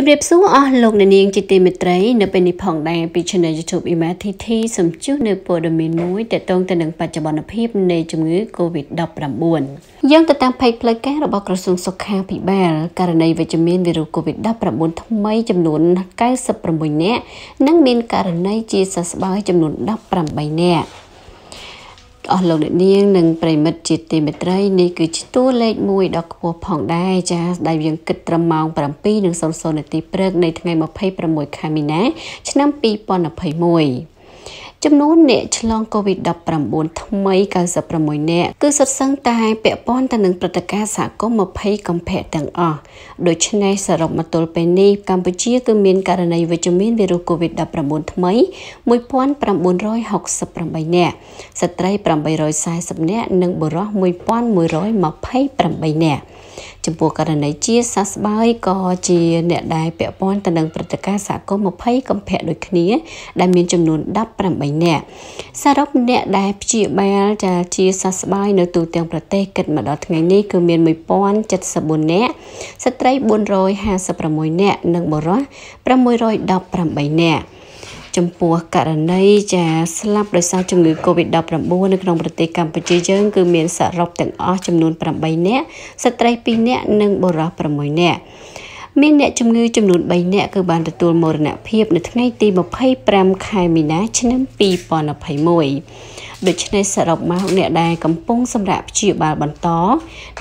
ជម្រាបសួរអស់លោកអ្នកនាងជាទីមេត្រីនៅពេលនេះផងដែរពី Channel YouTube IMTT សំជុះនៅព័ត៌មានមួយទាក់ទងទៅនឹងបច្ចុប្បន្នភាពនៃជំងឺ COVID-19 យើងទៅតាមផេកផ្លូវការរបស់ក្រសួងសុខាភិបាល ករណីវិជ្ជមានវីរុស COVID-19 ថ្មីចំនួន96នាក់និងមានករណីជាសះស្បើយចំនួន18នាក់អស់លោកអ្នកនាងនិងប្រិមិត្តជាទីមេត្រីនេះគឺជាតួលេខមួយដ៏ខ្ពស់ផងដែរចាដែលយើងគិតត្រឹមម៉ោង7:00នាទីព្រឹកនៃថ្ងៃ26ខែមីនាឆ្នាំ2021ចំនួនអ្នកឆ្លង COVID-19 ថ្មី96នាក់គឺសុទ្ធសឹងតែពាក់ព័ន្ធទៅនឹងព្រឹត្តិការណ៍សហគមន៍20កំភៈទាំងអស់ដូច្នេះសរុបមកទល់ពេលនេះកម្ពុជាគឺមានករណីវិជ្ជមានវីរុស COVID-19 ថ្មី1968នាក់ស្ត្រី840នាក់និងបុរស1128នាក់ចំពោះករណីជាសះស្បើយក៏ជាអ្នកដែលពាក់ព័ន្ធទៅនឹងព្រឹត្តិការណ៍សហគមន៍20កំភៈដូចគ្នាដែលមានចំនួន18អ្នកសរុបអ្នកដែលព្យាបាលចាជាសះស្បើយនៅទូទាំងប្រទេសគិតមកដល់ថ្ងៃនេះគឺមាន1074អ្នកស្ត្រី456អ្នកនិងបុរស618អ្នកចំពោះករណី ចាស្លាប់ដោយសារជំងឺ Covid-19 នៅក្នុងប្រទេសកម្ពុជាយើង គឺមានសរុបទាំងអស់ចំនួន8នាក់ស្ត្រី2នាក់និងបុរស6នាក់មានអ្នកជំងឺ ចំនួន3នាក់គឺបានទទួលមរណភាពនៅថ្ងៃទី25ខែមីនាឆ្នាំ2021ដូច្នេះសរុបមកអ្នកដែលកំពុងសម្រាប់ព្យាបាលបន្ត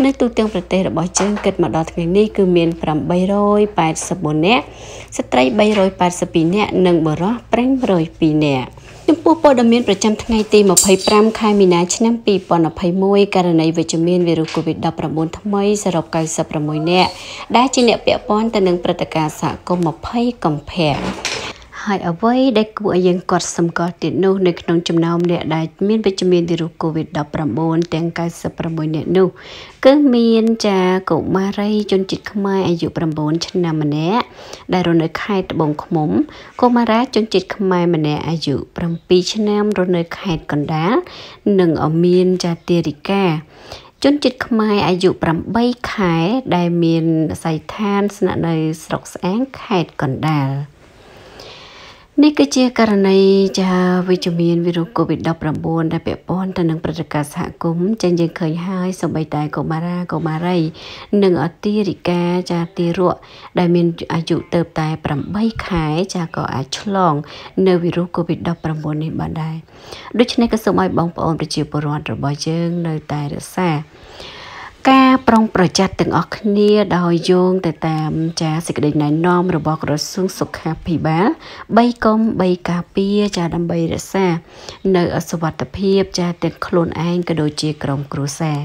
នៅទូទាំងប្រទេសរបស់យើងគិតមកដល់ថ្ងៃនេះគឺមាន884នាក់ស្ត្រី382នាក់និងបុរស502នាក់ចំពោះព័ត៌មានប្រចាំថ្ងៃទី25ខែមីនាឆ្នាំ2021ករណីវិជ្ជមានវីរុស COVID-19 ថ្មីសរុប96នាក់ដែលជាអ្នកពាក់ព័ន្ធទៅនឹងព្រឹត្តិការណ៍សហគមន៍20កំភែហើយអ្វីដែលគួរឲ្យយើងកត់សម្គាល់ទៀតនោះនៅក្នុងចំណោមអ្នកដែលមានវិជ្ជមានវីរុស COVID-19 ទាំង96អ្នកនោះគឺមានចាកុមារីជនជាតិខ្មែរអាយុ9ឆ្នាំម្នាក់ដែលរស់នៅខេត្តត្បូងឃ្មុំកុមារាជនជាតិខ្មែរម្នាក់អាយុ7ឆ្នាំរស់នៅខេត្តកណ្ដាល និងអមៀនចាទារិកាជនជាតិខ្មែរអាយុ8ខែដែលមានអាស័យដ្ឋានស្នាក់នៅស្រុកស្អាងខេត្តកណ្ដាល។នេះគឺជាករណីចាវិជ្ជមានវីរុស COVID-19 ដែលពាក់ព័ន្ធទៅនឹងព្រឹត្តិការណ៍សហគមន៍ចាយើងឃើញហើយសម្បីតែកុមារាកុមារី និងអតិរិកាចាទារកដែលមានអាយុទៅតែ8ខែចាក៏អាចឆ្លង នៅវីរុស COVID-19 នេះបានដែរដូច្នេះក៏សូមឲ្យបងប្អូនប្រជាពលរដ្ឋរបស់យើងនៅតែរក្សាការប្រុងប្រយ័ត្នទាំងអស់គ្នាដោយយោងទៅតាមចាសេចក្តីណែនាំរបស់ក្រសួងសុខាភិបាល3កុំ3ការពារចាដើម្បីរក្សា នៅ អសវត្ថភាពចាទាំងខ្លួនឯងក៏ដូចជាក្រុមគ្រួសារ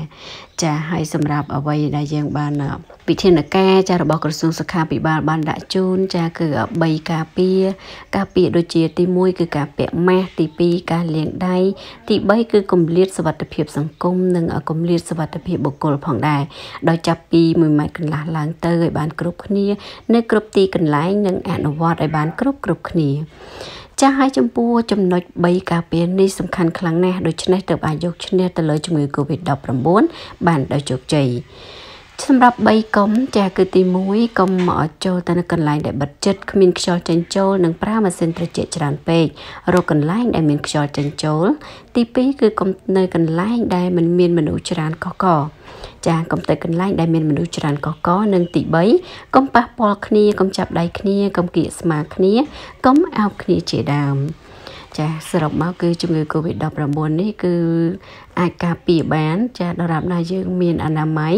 ចាហើយសម្រាប់អ្វីដែលយើងបានវិធានការចារបស់ក្រសួងសុខាភិបាលបានដាក់ជូនចាគឺ3ការពារការពារដូចជាទី1គឺការពាក់ម៉ាស់ទី2ការលាងដៃទី3គឺគម្លាតសវត្ថិភាពសង្គមនិងគម្លាតសវត្ថិភាពបុគ្គលផងដែរដោយចាប់ពី1ម៉ែត្រកន្លះឡើងទៅឲ្យបានគ្រប់គ្នានៅគ្រប់ទីកន្លែងនិង អនុវត្តឲ្យបានគ្រប់គ្រប់គ្នា ចាស់ហើយចំពោះចំណុច3ការពារនេះសំខាន់ខ្លាំងណាស់ដូច្នេះទើបអាចយកឈ្នះទៅលើជំងឺ Covid-19 បានដោយជោគជ័យសម្រាប់3កុំចាគឺទី1កុំចូលទៅនៅកន្លែងដែលបិទជិតគ្មានខ្យល់ចេញចូលនិងប្រើម៉ាស៊ីនត្រជាក់ច្រើនពេករកកន្លែងដែលមានខ្យល់ចេញចូល ទី2គឺកុំនៅកន្លែង ដែលមិនមានមនុស្សច្រើនកក ចាកុំទៅកន្លែងដែលមានមនុស្សច្រើនកកនិងទី3កុំប៉ះពាល់គ្នាកុំចាប់ដៃគ្នាកុំគៀកស្មាគ្នាកុំអោបគ្នាជាដើម។ចាសរុបមកគឺជំងឺ Covid-19 នេះគឺអាចការពារបាន ចាសដរាបណាយើងមានអនាម័យ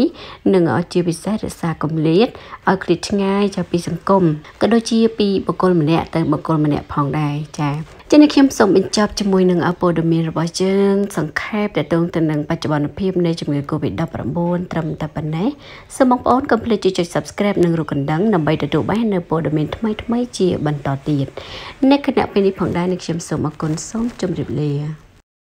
និងជាពិសេសរក្សាកម្លាតឲ្យគ្លៀតឆ្ងាយចាពីសង្គមក៏ដូចជាពីបុគ្គលម្នាក់ទៅបុគ្គលម្នាក់ផងដែរចាជាអ្នកខ្ញុំសូមបញ្ចប់ជាមួយនឹងអព័ត៌មានរបស់យើងសង្ខេបទាក់ទងទៅនឹងបច្ចុប្បន្នភាពនៃជំងឺ Covid-19 ត្រឹមតែប៉ុណ្ណេះសូមបងប្អូនកុំភ្លេចចុច Subscribe និងរូបកណ្ដឹងដើម្បីទទួលបាននៅព័ត៌មានថ្មីៗជាបន្តទៀតនៅគណៈពេលនេះផងដែរអ្នកខ្ញុំសូមអរគុណសូមជម្រាបលា